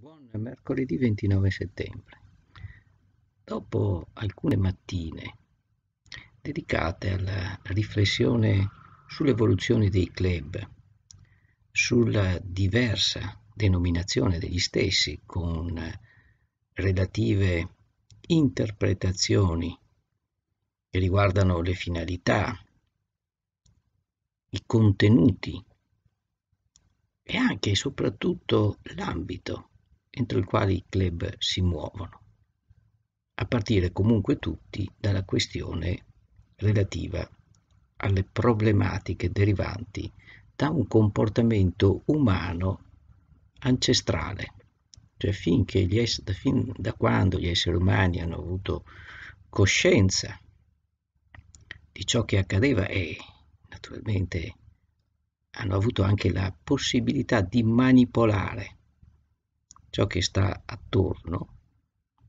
Buon mercoledì 29 settembre. Dopo alcune mattine dedicate alla riflessione sull'evoluzione dei club, sulla diversa denominazione degli stessi con relative interpretazioni che riguardano le finalità, i contenuti e anche e soprattutto l'ambito entro i quali i club si muovono, a partire comunque tutti dalla questione relativa alle problematiche derivanti da un comportamento umano ancestrale, cioè finché gli es- da, fin- da quando gli esseri umani hanno avuto coscienza di ciò che accadeva e naturalmente hanno avuto anche la possibilità di manipolare ciò che sta attorno,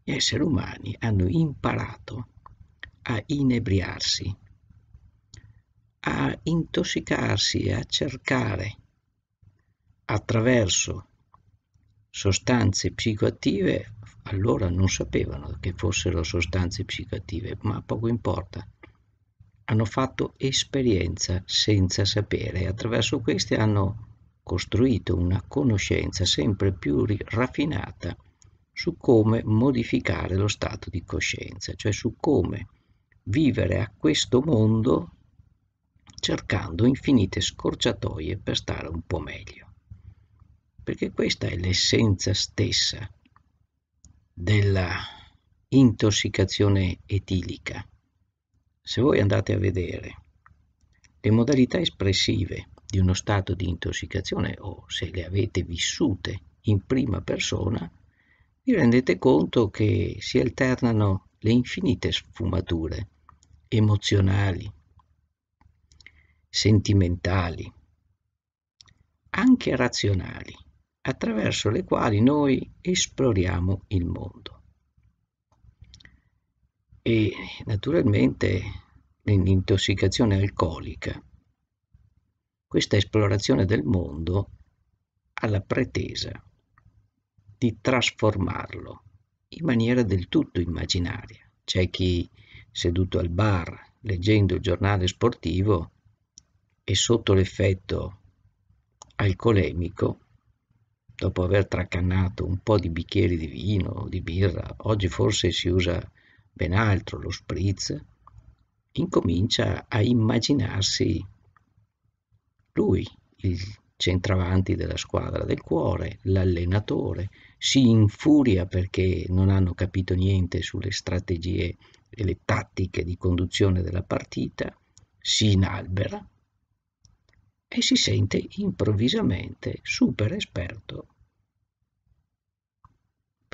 gli esseri umani hanno imparato a inebriarsi, a intossicarsi, a cercare attraverso sostanze psicoattive, allora non sapevano che fossero sostanze psicoattive, ma poco importa. Hanno fatto esperienza senza sapere, attraverso queste hanno costruito una conoscenza sempre più raffinata su come modificare lo stato di coscienza, cioè su come vivere a questo mondo cercando infinite scorciatoie per stare un po' meglio. Perché questa è l'essenza stessa della intossicazione etilica. Se voi andate a vedere le modalità espressive di uno stato di intossicazione o se le avete vissute in prima persona, vi rendete conto che si alternano le infinite sfumature emozionali, sentimentali, anche razionali, attraverso le quali noi esploriamo il mondo. E naturalmente l'intossicazione alcolica questa esplorazione del mondo alla pretesa di trasformarlo in maniera del tutto immaginaria. C'è chi seduto al bar leggendo il giornale sportivo e sotto l'effetto alcolemico, dopo aver tracannato un po' di bicchieri di vino o di birra, oggi forse si usa ben altro, lo spritz, incomincia a immaginarsi lui, il centravanti della squadra del cuore, l'allenatore, si infuria perché non hanno capito niente sulle strategie e le tattiche di conduzione della partita, si inalbera e si sente improvvisamente super esperto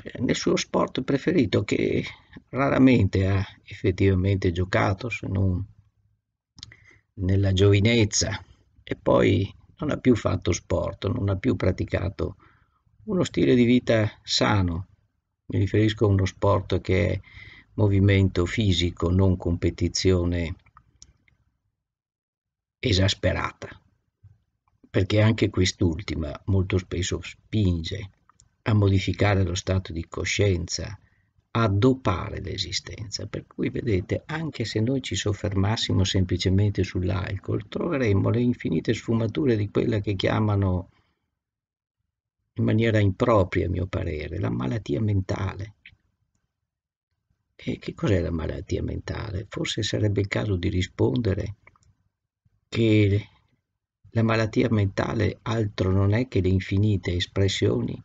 eh, nel suo sport preferito che raramente ha effettivamente giocato se non nella giovinezza e poi non ha più fatto sport, non ha più praticato uno stile di vita sano. Mi riferisco a uno sport che è movimento fisico, non competizione esasperata, perché anche quest'ultima molto spesso spinge a modificare lo stato di coscienza a dopare l'esistenza. Per cui vedete, anche se noi ci soffermassimo semplicemente sull'alcol, troveremmo le infinite sfumature di quella che chiamano in maniera impropria, a mio parere, la malattia mentale. E che cos'è la malattia mentale? Forse sarebbe il caso di rispondere che la malattia mentale altro non è che le infinite espressioni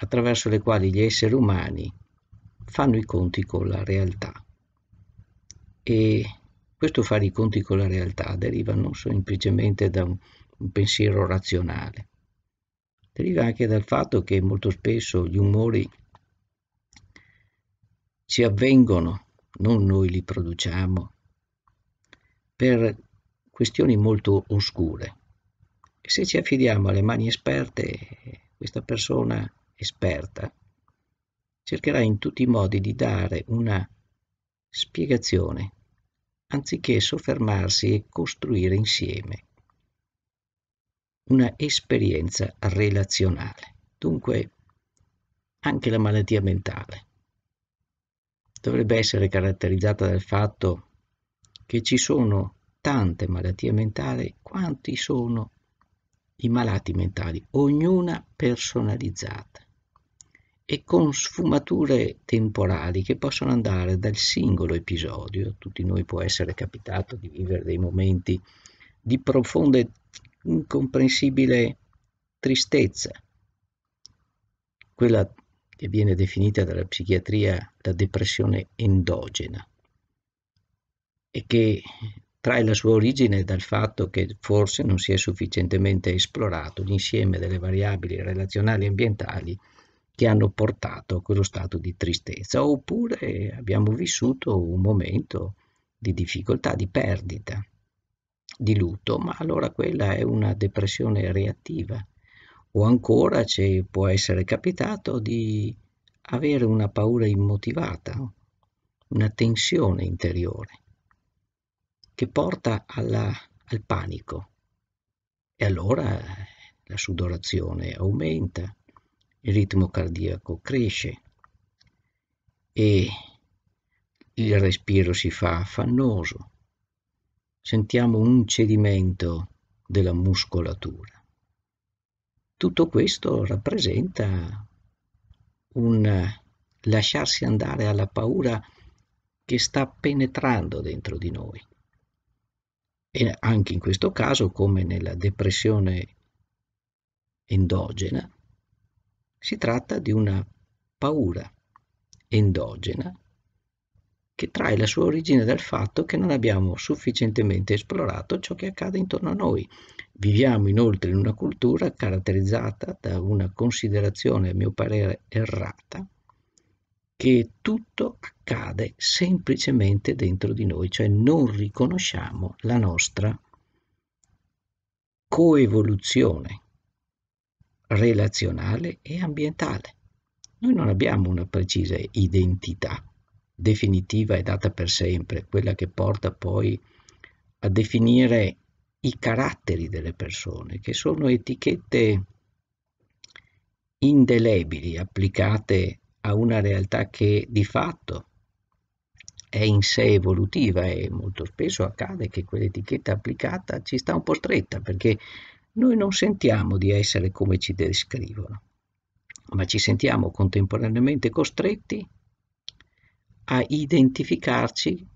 attraverso le quali gli esseri umani fanno i conti con la realtà e questo fare i conti con la realtà deriva non semplicemente da un, pensiero razionale, deriva anche dal fatto che molto spesso gli umori ci avvengono, non noi li produciamo, per questioni molto oscure. E se ci affidiamo alle mani esperte, questa persona esperta cercherà in tutti i modi di dare una spiegazione, anziché soffermarsi e costruire insieme una esperienza relazionale. Dunque, anche la malattia mentale dovrebbe essere caratterizzata dal fatto che ci sono tante malattie mentali quanti sono i malati mentali, ognuna personalizzata e con sfumature temporali che possono andare dal singolo episodio, tutti noi può essere capitato di vivere dei momenti di profonda e incomprensibile tristezza, quella che viene definita dalla psichiatria la depressione endogena e che trae la sua origine dal fatto che forse non si è sufficientemente esplorato l'insieme delle variabili relazionali e ambientali che hanno portato a quello stato di tristezza, oppure abbiamo vissuto un momento di difficoltà, di perdita, di lutto, ma allora quella è una depressione reattiva. O ancora ci può essere capitato di avere una paura immotivata, una tensione interiore che porta alla, al panico. E allora la sudorazione aumenta, il ritmo cardiaco cresce e il respiro si fa affannoso. Sentiamo un cedimento della muscolatura. Tutto questo rappresenta un lasciarsi andare alla paura che sta penetrando dentro di noi. E anche in questo caso, come nella depressione endogena, si tratta di una paura endogena che trae la sua origine dal fatto che non abbiamo sufficientemente esplorato ciò che accade intorno a noi. Viviamo inoltre in una cultura caratterizzata da una considerazione, a mio parere, errata, che tutto accade semplicemente dentro di noi, cioè non riconosciamo la nostra coevoluzione relazionale e ambientale. Noi non abbiamo una precisa identità definitiva e data per sempre, quella che porta poi a definire i caratteri delle persone, che sono etichette indelebili applicate a una realtà che di fatto è in sé evolutiva e molto spesso accade che quell'etichetta applicata ci sta un po' stretta perché noi non sentiamo di essere come ci descrivono, ma ci sentiamo contemporaneamente costretti a identificarci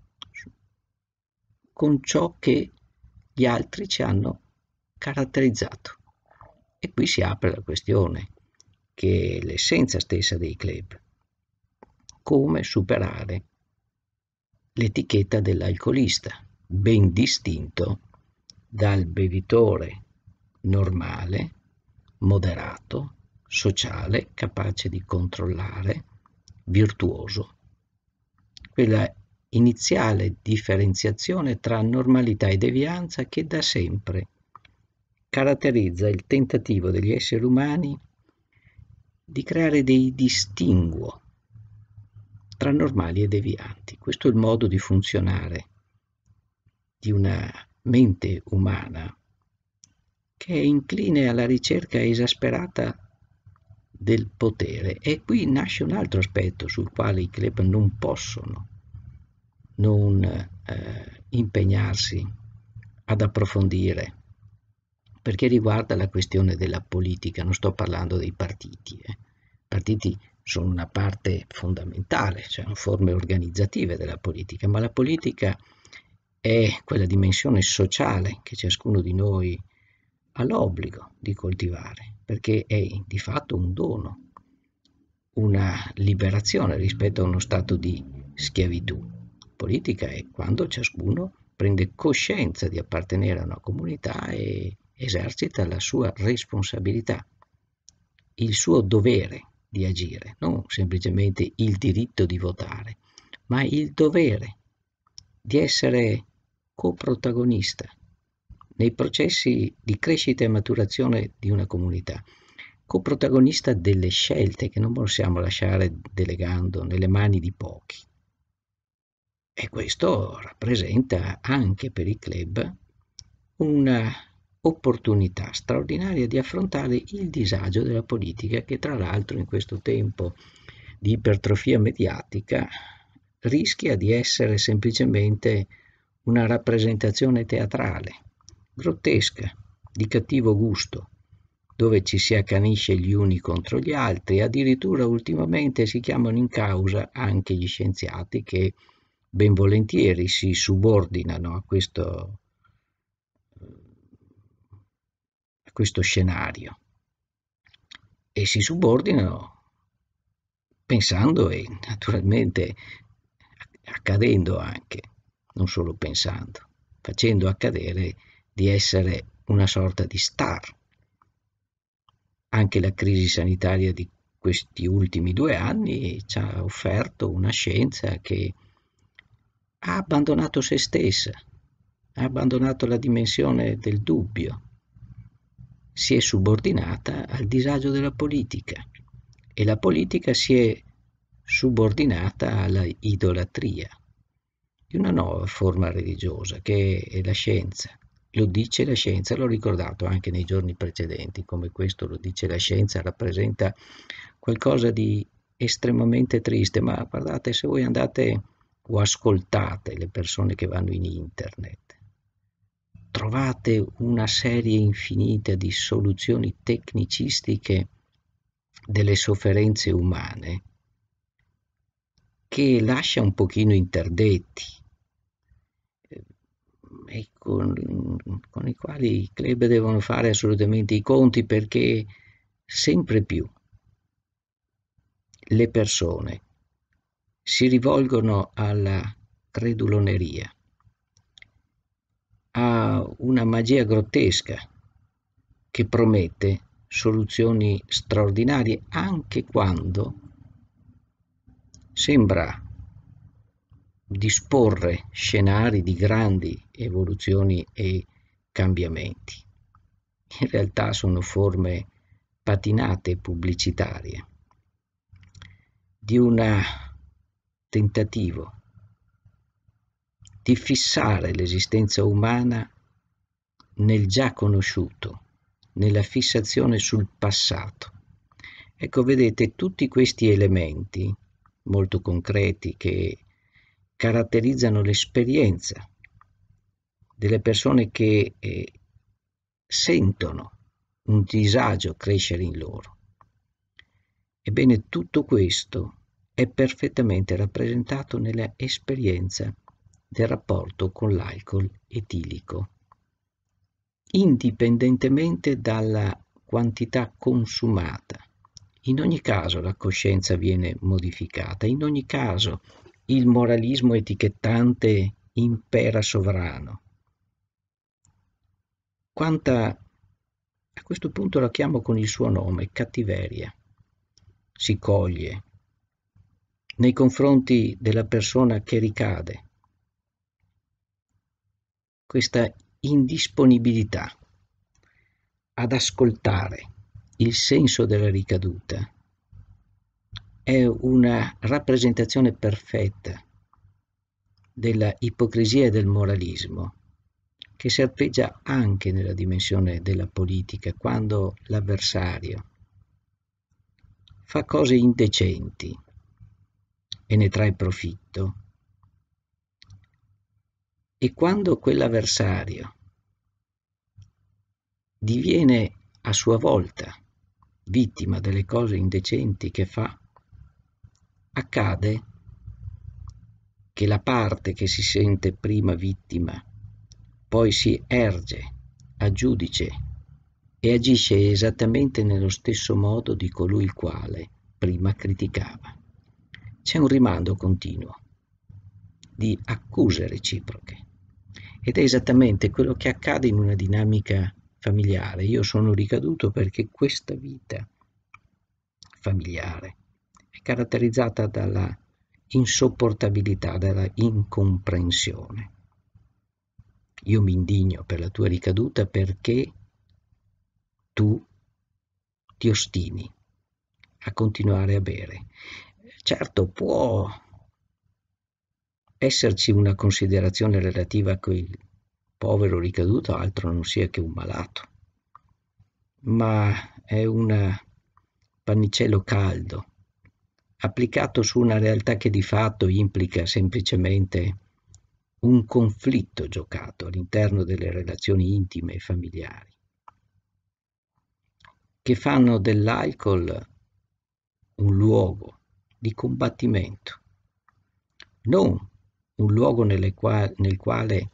con ciò che gli altri ci hanno caratterizzato. E qui si apre la questione, che è l'essenza stessa dei club. Come superare l'etichetta dell'alcolista, ben distinto dal bevitore normale, moderato, sociale, capace di controllare, virtuoso. Quella iniziale differenziazione tra normalità e devianza che da sempre caratterizza il tentativo degli esseri umani di creare dei distinguo tra normali e devianti. Questo è il modo di funzionare di una mente umana che è incline alla ricerca esasperata del potere. E qui nasce un altro aspetto sul quale i club non possono non eh, impegnarsi ad approfondire, perché riguarda la questione della politica, non sto parlando dei partiti. Eh. I partiti sono una parte fondamentale, cioè forme organizzative della politica, ma la politica è quella dimensione sociale che ciascuno di noi ha ha l'obbligo di coltivare, perché è di fatto un dono, una liberazione rispetto a uno stato di schiavitù. Politica è quando ciascuno prende coscienza di appartenere a una comunità e esercita la sua responsabilità, il suo dovere di agire, non semplicemente il diritto di votare, ma il dovere di essere coprotagonista nei processi di crescita e maturazione di una comunità, coprotagonista delle scelte che non possiamo lasciare delegando nelle mani di pochi. E questo rappresenta anche per i club un'opportunità straordinaria di affrontare il disagio della politica che tra l'altro in questo tempo di ipertrofia mediatica rischia di essere semplicemente una rappresentazione teatrale grottesca, di cattivo gusto, dove ci si accanisce gli uni contro gli altri, addirittura ultimamente si chiamano in causa anche gli scienziati che ben volentieri si subordinano a questo, a questo scenario e si subordinano pensando e naturalmente accadendo anche, non solo pensando, facendo accadere di essere una sorta di star. Anche la crisi sanitaria di questi ultimi due anni ci ha offerto una scienza che ha abbandonato se stessa, ha abbandonato la dimensione del dubbio, si è subordinata al disagio della politica e la politica si è subordinata alla idolatria di una nuova forma religiosa che è la scienza, lo dice la scienza, l'ho ricordato anche nei giorni precedenti, come questo lo dice la scienza, rappresenta qualcosa di estremamente triste, ma guardate, se voi andate o ascoltate le persone che vanno in internet, trovate una serie infinita di soluzioni tecnicistiche delle sofferenze umane che lascia un pochino interdetti e con, con i quali i club devono fare assolutamente i conti perché sempre più le persone si rivolgono alla creduloneria, a una magia grottesca che promette soluzioni straordinarie anche quando sembra disporre scenari di grandi evoluzioni e cambiamenti. In realtà sono forme patinate pubblicitarie di un tentativo di fissare l'esistenza umana nel già conosciuto, nella fissazione sul passato. Ecco, vedete, tutti questi elementi molto concreti che caratterizzano l'esperienza delle persone che eh, sentono un disagio crescere in loro. Ebbene, tutto questo è perfettamente rappresentato nella esperienza del rapporto con l'alcol etilico, indipendentemente dalla quantità consumata. In ogni caso la coscienza viene modificata, in ogni caso il moralismo etichettante impera sovrano. Quanta, a questo punto la chiamo con il suo nome, cattiveria, si coglie nei confronti della persona che ricade. Questa indisponibilità ad ascoltare il senso della ricaduta è una rappresentazione perfetta della ipocrisia e del moralismo che serpeggia anche nella dimensione della politica quando l'avversario fa cose indecenti e ne trae profitto e quando quell'avversario diviene a sua volta vittima delle cose indecenti che fa accade che la parte che si sente prima vittima poi si erge a giudice e agisce esattamente nello stesso modo di colui il quale prima criticava. C'è un rimando continuo di accuse reciproche ed è esattamente quello che accade in una dinamica familiare. Io sono ricaduto perché questa vita familiare è caratterizzata dalla insopportabilità, dalla incomprensione. Io mi indigno per la tua ricaduta perché tu ti ostini a continuare a bere. Certo, può esserci una considerazione relativa a quel povero ricaduto, altro non sia che un malato, ma è un pannicello caldo applicato su una realtà che di fatto implica semplicemente un conflitto giocato all'interno delle relazioni intime e familiari, che fanno dell'alcol un luogo di combattimento, non un luogo qua nel quale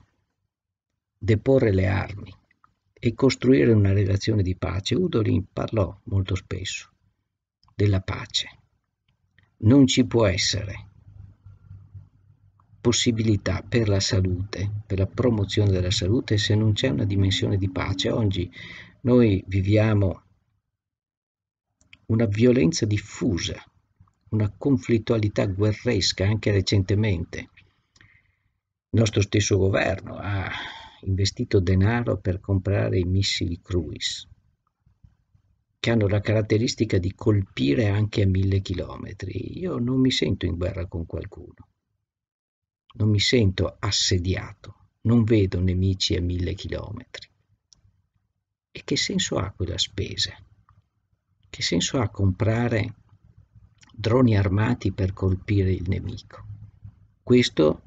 deporre le armi e costruire una relazione di pace. Udolin parlò molto spesso della pace non ci può essere possibilità per la salute, per la promozione della salute, se non c'è una dimensione di pace. Oggi noi viviamo una violenza diffusa, una conflittualità guerresca anche recentemente. Il nostro stesso governo ha investito denaro per comprare i missili Cruise che hanno la caratteristica di colpire anche a mille chilometri. Io non mi sento in guerra con qualcuno, non mi sento assediato, non vedo nemici a mille chilometri. E che senso ha quella spesa? Che senso ha comprare droni armati per colpire il nemico? Questo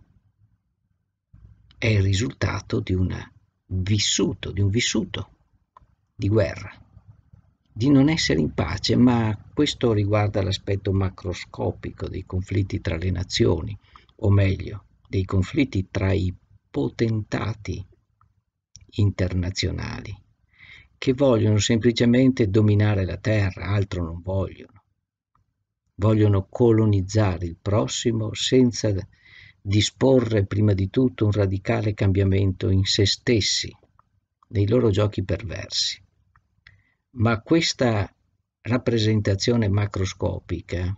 è il risultato di, un vissuto, di un vissuto di guerra di non essere in pace, ma questo riguarda l'aspetto macroscopico dei conflitti tra le nazioni, o meglio, dei conflitti tra i potentati internazionali, che vogliono semplicemente dominare la Terra, altro non vogliono. Vogliono colonizzare il prossimo senza disporre prima di tutto un radicale cambiamento in se stessi, nei loro giochi perversi ma questa rappresentazione macroscopica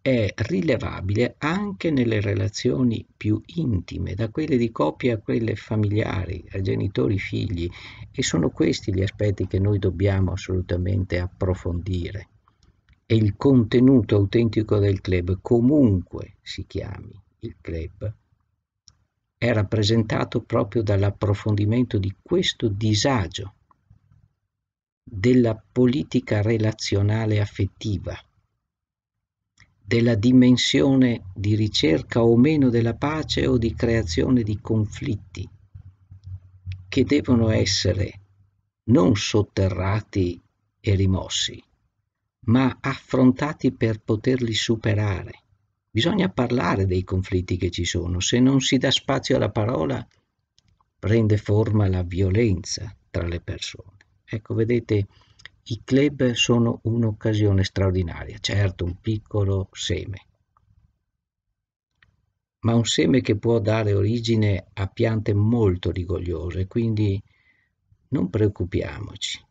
è rilevabile anche nelle relazioni più intime, da quelle di coppia a quelle familiari, a genitori, figli, e sono questi gli aspetti che noi dobbiamo assolutamente approfondire. E il contenuto autentico del club, comunque si chiami il club, è rappresentato proprio dall'approfondimento di questo disagio della politica relazionale affettiva, della dimensione di ricerca o meno della pace o di creazione di conflitti, che devono essere non sotterrati e rimossi, ma affrontati per poterli superare. Bisogna parlare dei conflitti che ci sono, se non si dà spazio alla parola prende forma la violenza tra le persone. Ecco, vedete, i club sono un'occasione straordinaria, certo un piccolo seme, ma un seme che può dare origine a piante molto rigogliose, quindi non preoccupiamoci.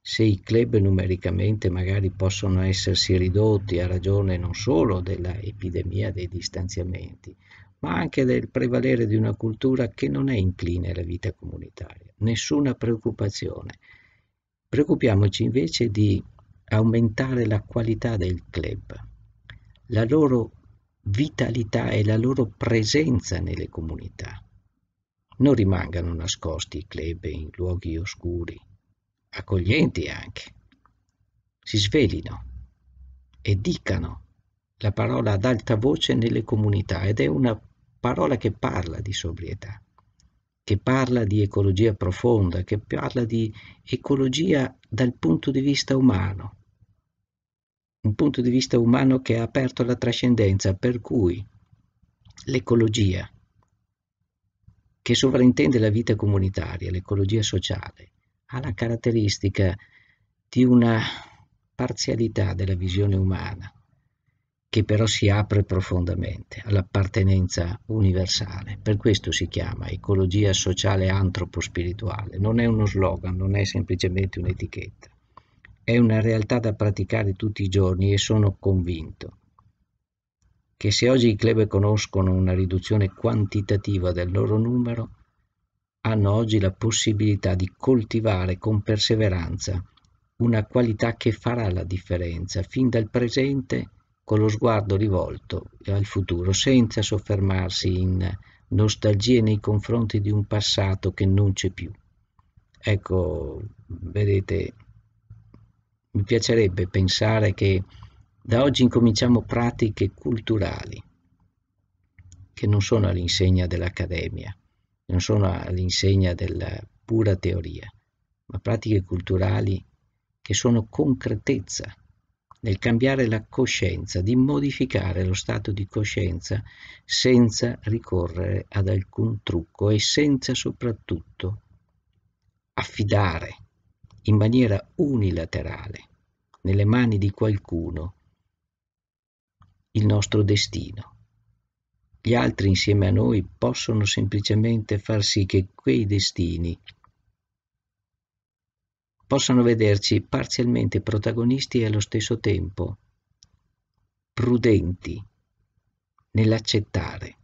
Se i club numericamente magari possono essersi ridotti a ragione non solo dell'epidemia dei distanziamenti, ma anche del prevalere di una cultura che non è incline alla vita comunitaria. Nessuna preoccupazione. Preoccupiamoci invece di aumentare la qualità del club, la loro vitalità e la loro presenza nelle comunità. Non rimangano nascosti i club in luoghi oscuri, accoglienti anche. Si svelino e dicano la parola ad alta voce nelle comunità ed è una parola che parla di sobrietà, che parla di ecologia profonda, che parla di ecologia dal punto di vista umano, un punto di vista umano che ha aperto la trascendenza, per cui l'ecologia, che sovraintende la vita comunitaria, l'ecologia sociale, ha la caratteristica di una parzialità della visione umana, che però si apre profondamente all'appartenenza universale. Per questo si chiama ecologia sociale antropospirituale. Non è uno slogan, non è semplicemente un'etichetta. È una realtà da praticare tutti i giorni e sono convinto che se oggi i club conoscono una riduzione quantitativa del loro numero, hanno oggi la possibilità di coltivare con perseveranza una qualità che farà la differenza fin dal presente con lo sguardo rivolto al futuro, senza soffermarsi in nostalgie nei confronti di un passato che non c'è più. Ecco, vedete, mi piacerebbe pensare che da oggi incominciamo pratiche culturali che non sono all'insegna dell'accademia, non sono all'insegna della pura teoria, ma pratiche culturali che sono concretezza nel cambiare la coscienza, di modificare lo stato di coscienza senza ricorrere ad alcun trucco e senza soprattutto affidare in maniera unilaterale nelle mani di qualcuno il nostro destino. Gli altri insieme a noi possono semplicemente far sì che quei destini possano vederci parzialmente protagonisti e allo stesso tempo prudenti nell'accettare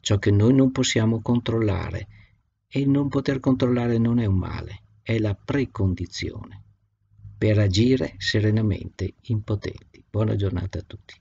ciò che noi non possiamo controllare e non poter controllare non è un male, è la precondizione per agire serenamente impotenti. Buona giornata a tutti.